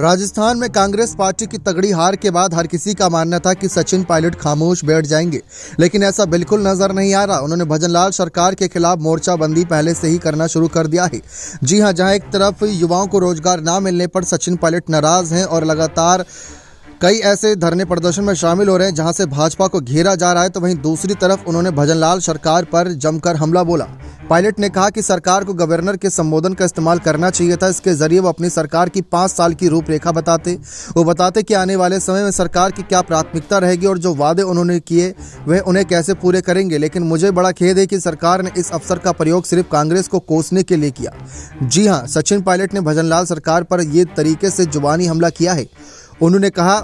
राजस्थान में कांग्रेस पार्टी की तगड़ी हार के बाद हर किसी का मानना था कि सचिन पायलट खामोश बैठ जाएंगे लेकिन ऐसा बिल्कुल नजर नहीं आ रहा उन्होंने भजनलाल सरकार के खिलाफ मोर्चाबंदी पहले से ही करना शुरू कर दिया है जी हाँ जहाँ एक तरफ युवाओं को रोजगार ना मिलने पर सचिन पायलट नाराज हैं और लगातार कई ऐसे धरने प्रदर्शन में शामिल हो रहे हैं जहां से भाजपा को घेरा जा रहा है तो वहीं दूसरी तरफ उन्होंने भजनलाल सरकार पर जमकर हमला बोला पायलट ने कहा कि सरकार को गवर्नर के संबोधन का इस्तेमाल करना चाहिए था इसके जरिए वो अपनी सरकार की पाँच साल की रूपरेखा बताते वो बताते कि आने वाले समय में सरकार की क्या प्राथमिकता रहेगी और जो वादे उन्होंने किए वह उन्हें कैसे पूरे करेंगे लेकिन मुझे बड़ा खेद है कि सरकार ने इस अवसर का प्रयोग सिर्फ कांग्रेस को कोसने के लिए किया जी हाँ सचिन पायलट ने भजनलाल सरकार पर ये तरीके से जुबानी हमला किया है उन्होंने कहा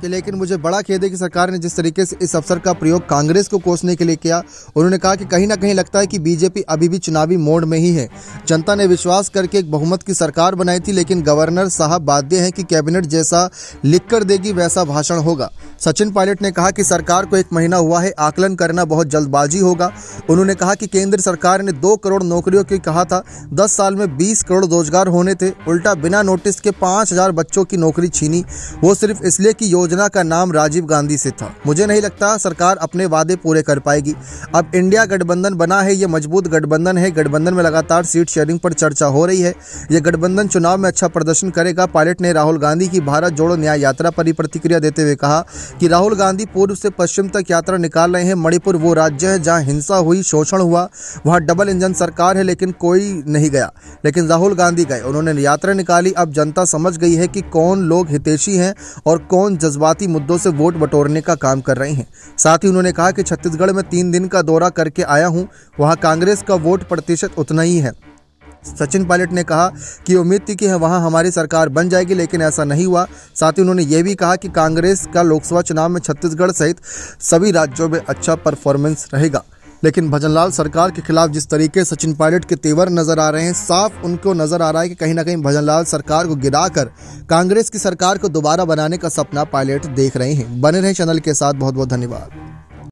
कि लेकिन मुझे बड़ा खेद है कि सरकार ने जिस तरीके से इस अवसर का प्रयोग कांग्रेस को कोसने के लिए किया उन्होंने कहा कि कहीं ना कहीं लगता है कि बीजेपी अभी भी चुनावी मोड में ही है जनता ने विश्वास करके एक बहुमत की सरकार बनाई थी लेकिन गवर्नर साहब बाध्य हैं कि कैबिनेट जैसा लिख कर देगी वैसा भाषण होगा सचिन पायलट ने कहा कि सरकार को एक महीना हुआ है आकलन करना बहुत जल्दबाजी होगा उन्होंने कहा कि केंद्र सरकार ने दो करोड़ नौकरियों की कहा था दस साल में बीस करोड़ रोजगार होने थे उल्टा बिना नोटिस के पाँच हजार बच्चों की नौकरी छीनी वो सिर्फ इसलिए कि योजना का नाम राजीव गांधी से था मुझे नहीं लगता सरकार अपने वादे पूरे कर पाएगी अब इंडिया गठबंधन बना है ये मजबूत गठबंधन है गठबंधन में लगातार सीट शेयरिंग पर चर्चा हो रही है यह गठबंधन चुनाव में अच्छा प्रदर्शन करेगा पायलट ने राहुल गांधी की भारत जोड़ो न्याय यात्रा पर ही प्रतिक्रिया देते हुए कहा कि राहुल गांधी पूर्व से पश्चिम तक यात्रा निकाल रहे हैं मणिपुर वो राज्य है जहाँ हिंसा हुई शोषण हुआ वहाँ डबल इंजन सरकार है लेकिन कोई नहीं गया लेकिन राहुल गांधी गए उन्होंने यात्रा निकाली अब जनता समझ गई है कि कौन लोग हितेशी हैं और कौन जज्बाती मुद्दों से वोट बटोरने का काम कर रहे हैं साथ ही उन्होंने कहा कि छत्तीसगढ़ में तीन दिन का दौरा करके आया हूँ वहाँ कांग्रेस का वोट प्रतिशत उतना ही है सचिन पायलट ने कहा कि उम्मीद थी कि वहाँ हमारी सरकार बन जाएगी लेकिन ऐसा नहीं हुआ साथ ही उन्होंने ये भी कहा कि कांग्रेस का लोकसभा चुनाव में छत्तीसगढ़ सहित सभी राज्यों में अच्छा परफॉर्मेंस रहेगा लेकिन भजनलाल सरकार के खिलाफ जिस तरीके सचिन पायलट के तेवर नजर आ रहे हैं साफ उनको नजर आ रहा है कि कहीं ना कहीं भजनलाल सरकार को गिराकर कांग्रेस की सरकार को दोबारा बनाने का सपना पायलट देख रहे हैं बने रहे चैनल के साथ बहुत बहुत धन्यवाद